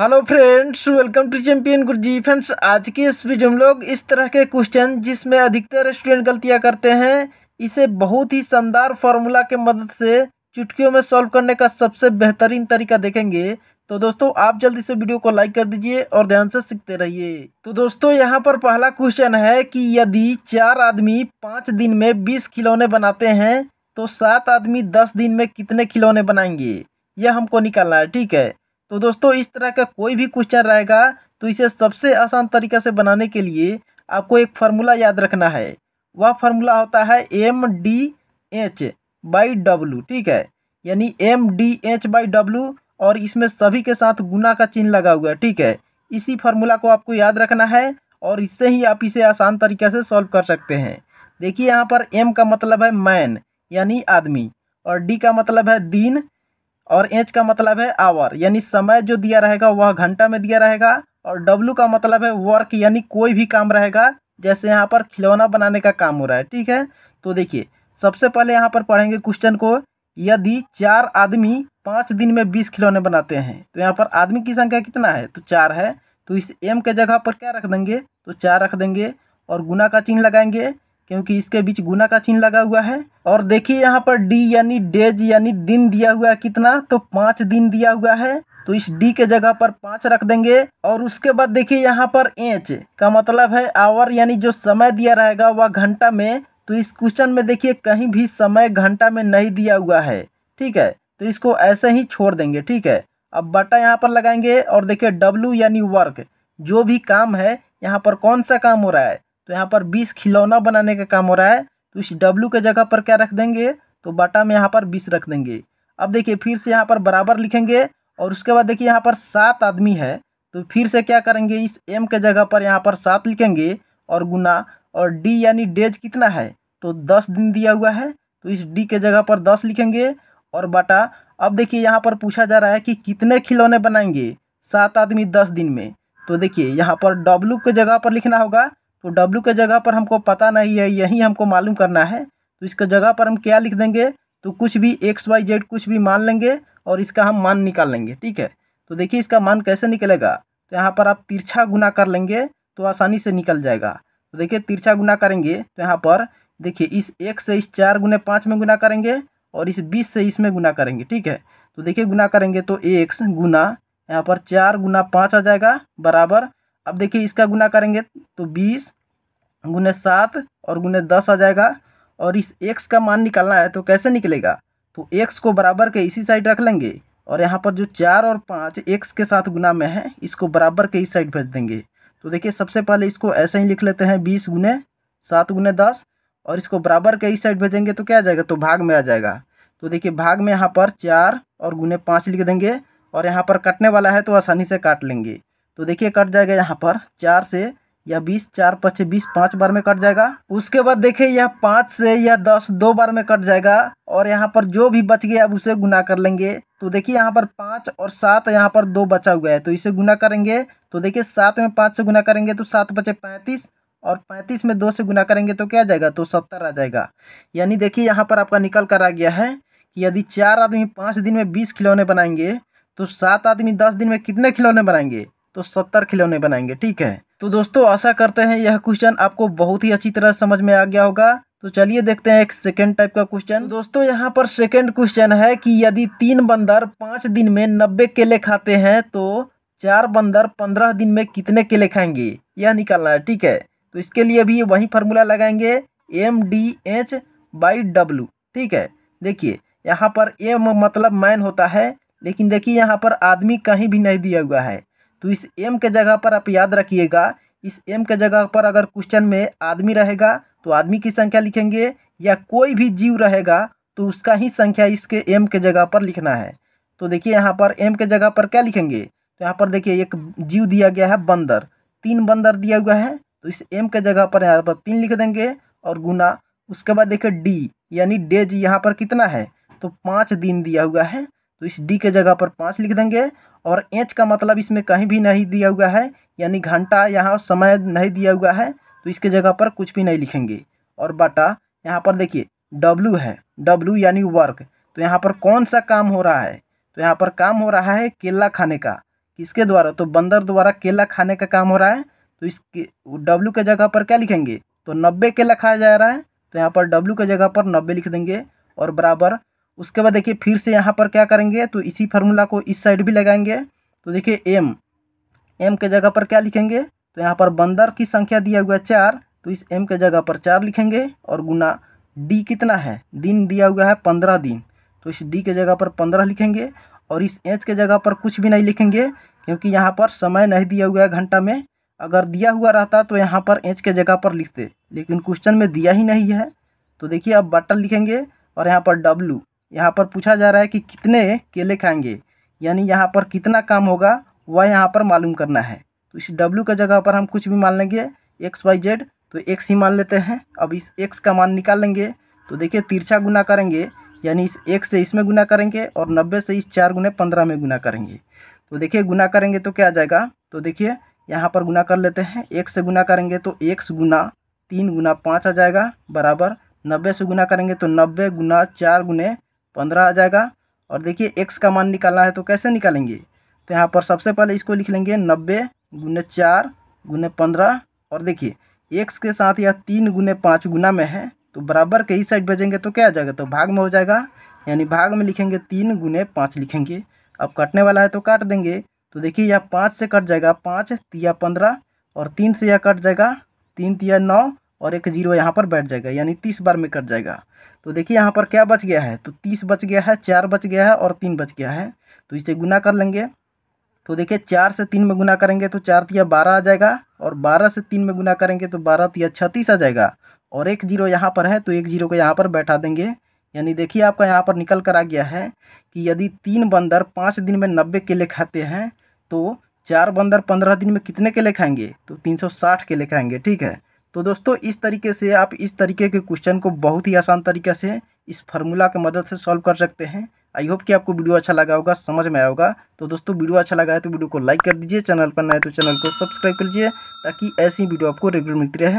hello friends welcome to champion Guruji friends आज की इस वीडियो में लोग इस तरह के क्वेश्चन जिसमें अधिकतर स्टूडेंट गलतियां करते हैं इसे बहुत ही शानदार फार्मूला के मदद से चुटकियों में सॉल्व करने का सबसे बेहतरीन तरीका देखेंगे तो दोस्तों आप जल्दी से वीडियो को लाइक कर दीजिए और ध्यान से सीखते रहिए तो दोस्तों यहाँ पर पहला क्वेश्चन है कि यदि चार आदमी पाँच दिन में बीस खिलौने बनाते हैं तो सात आदमी दस दिन में कितने खिलौने बनाएंगे यह हमको निकालना है ठीक है तो दोस्तों इस तरह का कोई भी क्वेश्चन रहेगा तो इसे सबसे आसान तरीके से बनाने के लिए आपको एक फार्मूला याद रखना है वह फार्मूला होता है M D H by W ठीक है यानी M D H by W और इसमें सभी के साथ गुना का चिन्ह लगा हुआ है ठीक है इसी फार्मूला को आपको याद रखना है और इससे ही आप इसे आसान तरीके से सॉल्व कर सकते हैं देखिए यहाँ पर एम का मतलब है मैन यानी आदमी और डी का मतलब है दिन और एच का मतलब है आवर यानी समय जो दिया रहेगा वह घंटा में दिया रहेगा और डब्ल्यू का मतलब है वर्क यानी कोई भी काम रहेगा जैसे यहाँ पर खिलौना बनाने का काम हो रहा है ठीक है तो देखिए सबसे पहले यहाँ पर पढ़ेंगे क्वेश्चन को यदि चार आदमी पाँच दिन में बीस खिलौने बनाते हैं तो यहाँ पर आदमी की संख्या कितना है तो चार है तो इस एम के जगह पर क्या रख देंगे तो चार रख देंगे और गुना का चिन्ह लगाएंगे क्योंकि इसके बीच गुना का चिन्ह लगा हुआ है और देखिए यहाँ पर डी यानी डेज यानी दिन दिया हुआ है कितना तो पाँच दिन दिया हुआ है तो इस डी के जगह पर पाँच रख देंगे और उसके बाद देखिए यहाँ पर एच का मतलब है आवर यानी जो समय दिया रहेगा वह घंटा में तो इस क्वेश्चन में देखिए कहीं भी समय घंटा में नहीं दिया हुआ है ठीक है तो इसको ऐसे ही छोड़ देंगे ठीक है अब बटा यहाँ पर लगाएंगे और देखिए डब्लू यानी वर्क जो भी काम है यहाँ पर कौन सा काम हो रहा है तो यहाँ पर बीस खिलौना बनाने का काम हो रहा है तो इस डब्लू के जगह पर क्या रख देंगे तो बाटा में यहाँ पर बीस रख देंगे अब देखिए फिर से यहाँ पर बराबर लिखेंगे और उसके बाद देखिए यहाँ पर सात आदमी है तो फिर से क्या करेंगे इस एम के जगह पर यहाँ पर सात लिखेंगे और गुना और डी यानी डेज कितना है तो दस दिन दिया हुआ है तो इस डी के जगह पर दस लिखेंगे और बाटा अब देखिए यहाँ पर पूछा जा रहा है कि कितने खिलौने बनाएंगे सात आदमी दस दिन में तो देखिए यहाँ पर डब्लू के जगह पर लिखना होगा तो डब्ल्यू के जगह पर हमको पता नहीं है यही हमको मालूम करना है तो इसके जगह पर हम क्या लिख देंगे तो कुछ भी एक्स वाई जेड कुछ भी मान लेंगे और इसका हम मान निकाल लेंगे ठीक है तो देखिए इसका मान कैसे निकलेगा तो यहाँ पर आप तिरछा गुना कर लेंगे तो आसानी से निकल जाएगा तो देखिए तिरछा गुना करेंगे तो यहाँ पर देखिए इस एक से इस चार गुने पाँच में गुना करेंगे और इस बीस से इसमें गुना करेंगे ठीक है तो देखिए गुना करेंगे तो एक गुना यहाँ पर चार गुना पाँच आ जाएगा बराबर अब देखिए इसका गुना करेंगे तो बीस गुने सात और गुने दस आ जाएगा और इस एक्स का मान निकालना है तो कैसे निकलेगा तो एक्स को बराबर के इसी साइड रख लेंगे और यहाँ पर जो चार और पाँच एक्स के साथ गुना में है इसको बराबर के इस साइड भेज देंगे तो देखिए सबसे पहले इसको ऐसे ही लिख लेते हैं बीस गुने सात गुने दस और इसको बराबर के इस साइड भेजेंगे तो क्या आ जाएगा तो भाग में आ जाएगा तो देखिए भाग में यहाँ पर चार और गुने पाँच लिख देंगे और यहाँ पर कटने वाला है तो आसानी से काट लेंगे तो देखिए कट जाएगा यहाँ पर चार से या बीस चार पचे बीस पाँच बार में कट जाएगा उसके बाद देखिए यह पाँच से या दस दो बार में कट जाएगा और यहाँ पर जो भी बच गया अब उसे गुना कर लेंगे तो देखिए यहाँ पर पाँच और सात यहाँ पर दो बचा हुआ है तो इसे गुना करेंगे तो देखिए सात में पाँच से गुना करेंगे तो सात बचे पैंतीस और पैंतीस में दो से गुना करेंगे तो क्या जाएगा तो सत्तर आ जाएगा यानी देखिए यहाँ पर आपका निकल कर आ गया है कि यदि चार आदमी पाँच दिन में बीस खिलौने बनाएंगे तो सात आदमी दस दिन में कितने खिलौने बनाएंगे तो सत्तर खिलौने बनाएंगे ठीक है तो दोस्तों आशा करते हैं यह क्वेश्चन आपको बहुत ही अच्छी तरह समझ में आ गया होगा तो चलिए देखते हैं एक सेकेंड टाइप का क्वेश्चन तो दोस्तों यहाँ पर सेकेंड क्वेश्चन है कि यदि तीन बंदर पाँच दिन में नब्बे केले खाते हैं तो चार बंदर पंद्रह दिन में कितने केले खाएंगे यह निकालना है ठीक है तो इसके लिए भी वही फार्मूला लगाएंगे M D H by W ठीक है देखिए यहाँ पर एम मतलब मैन होता है लेकिन देखिए यहाँ पर आदमी कहीं भी नहीं दिया हुआ है तो इस एम के जगह पर आप याद रखिएगा इस एम के जगह पर अगर क्वेश्चन में आदमी रहेगा तो आदमी की संख्या लिखेंगे या कोई भी जीव रहेगा तो उसका ही संख्या इसके एम के जगह पर लिखना है तो देखिए यहाँ पर एम के जगह पर क्या लिखेंगे तो यहाँ पर देखिए एक जीव दिया गया है बंदर तीन बंदर दिया हुआ है तो इस एम के जगह पर यहाँ पर तीन लिख देंगे और गुना उसके बाद देखिए डी यानी डेज यहाँ पर कितना है तो पाँच दिन दिया हुआ है तो इस डी के जगह पर पाँच लिख देंगे और एच का मतलब इसमें कहीं भी नहीं दिया हुआ है यानी घंटा यहाँ समय नहीं दिया हुआ है तो इसके जगह पर कुछ भी नहीं लिखेंगे और बटा यहाँ पर देखिए डब्लू है डब्लू यानी वर्क तो यहाँ पर कौन सा काम हो रहा है तो यहाँ पर काम हो रहा है केला खाने का किसके द्वारा तो बंदर द्वारा केला खाने का काम हो रहा है तो इस डब्लू के जगह पर क्या लिखेंगे तो नब्बे केला खाया जा रहा है तो यहाँ पर डब्लू के जगह पर नब्बे लिख देंगे और बराबर उसके बाद देखिए फिर से यहाँ पर क्या करेंगे तो इसी फार्मूला को इस साइड भी लगाएंगे तो देखिए एम एम के जगह पर क्या लिखेंगे तो यहाँ पर बंदर की संख्या दिया हुआ है चार तो इस एम के जगह पर चार लिखेंगे और गुना डी कितना है दिन दिया हुआ है पंद्रह दिन तो इस डी के जगह पर पंद्रह लिखेंगे और इस एच के जगह पर कुछ भी नहीं लिखेंगे क्योंकि यहाँ पर समय नहीं दिया हुआ है घंटा में अगर दिया हुआ रहता तो यहाँ पर एच के जगह पर लिखते लेकिन क्वेश्चन में दिया ही नहीं है तो देखिए अब बटन लिखेंगे और यहाँ पर डब्लू यहाँ पर पूछा जा रहा है कि कितने केले खाएंगे यानी यहाँ पर कितना काम होगा वह यहाँ पर मालूम करना है तो इस डब्ल्यू का जगह पर हम कुछ भी मान लेंगे एक्स वाई जेड तो एक्स ही मान लेते हैं अब इस एक्स का मान निकाल लेंगे तो देखिए तिरछा गुना करेंगे यानी इस एक से इसमें गुना करेंगे और नब्बे से इस चार गुने पंद्रह में गुना करेंगे तो देखिए गुना करेंगे तो क्या आ जाएगा तो देखिए यहाँ पर गुना कर लेते हैं एक से गुना करेंगे तो एक से गुना तीन गुना पाँच आ जाएगा बराबर नब्बे से गुना करेंगे तो नब्बे गुना चार गुने पंद्रह आ जाएगा और देखिए एक्स का मान निकालना है तो कैसे निकालेंगे तो यहाँ पर सबसे पहले इसको लिख लेंगे नब्बे गुने चार गुने पंद्रह और देखिए एक्स के साथ यह तीन गुने पाँच गुना में है तो बराबर के ही साइड भेजेंगे तो क्या आ जाएगा तो भाग में हो जाएगा यानी भाग में लिखेंगे तीन गुने पाँच लिखेंगे अब कटने वाला है तो काट देंगे तो देखिए यह पाँच से कट जाएगा पाँच तिया पंद्रह और तीन से यह कट जाएगा तीन तिया नौ और एक जीरो यहाँ पर बैठ जाएगा यानी तीस बार में कट जाएगा तो देखिए यहाँ पर क्या बच गया है तो तीस बच गया है चार बच गया है और तीन बच गया है तो इसे गुना कर लेंगे तो देखिए चार से तीन में गुना करेंगे तो चार तिया बारह आ जाएगा और बारह से तीन में गुना करेंगे तो बारह तिया छत्तीस आ जाएगा और एक जीरो यहाँ पर है तो एक जीरो को यहाँ पर बैठा देंगे यानी देखिए आपका यहाँ पर निकल कर आ गया है कि यदि तीन बंदर पाँच दिन में नब्बे केले खाते हैं तो चार बंदर पंद्रह दिन में कितने केले खाएंगे तो तीन सौ साठ केले खाएंगे ठीक है तो दोस्तों इस तरीके से आप इस तरीके के क्वेश्चन को बहुत ही आसान तरीके से इस फार्मूला की मदद से सॉल्व कर सकते हैं आई होप कि आपको वीडियो अच्छा लगा होगा समझ में आया होगा तो दोस्तों वीडियो अच्छा लगा है तो वीडियो को लाइक कर दीजिए चैनल पर नए तो चैनल को सब्सक्राइब कर लीजिए ताकि ऐसी वीडियो आपको रेगुलर मिलती रहे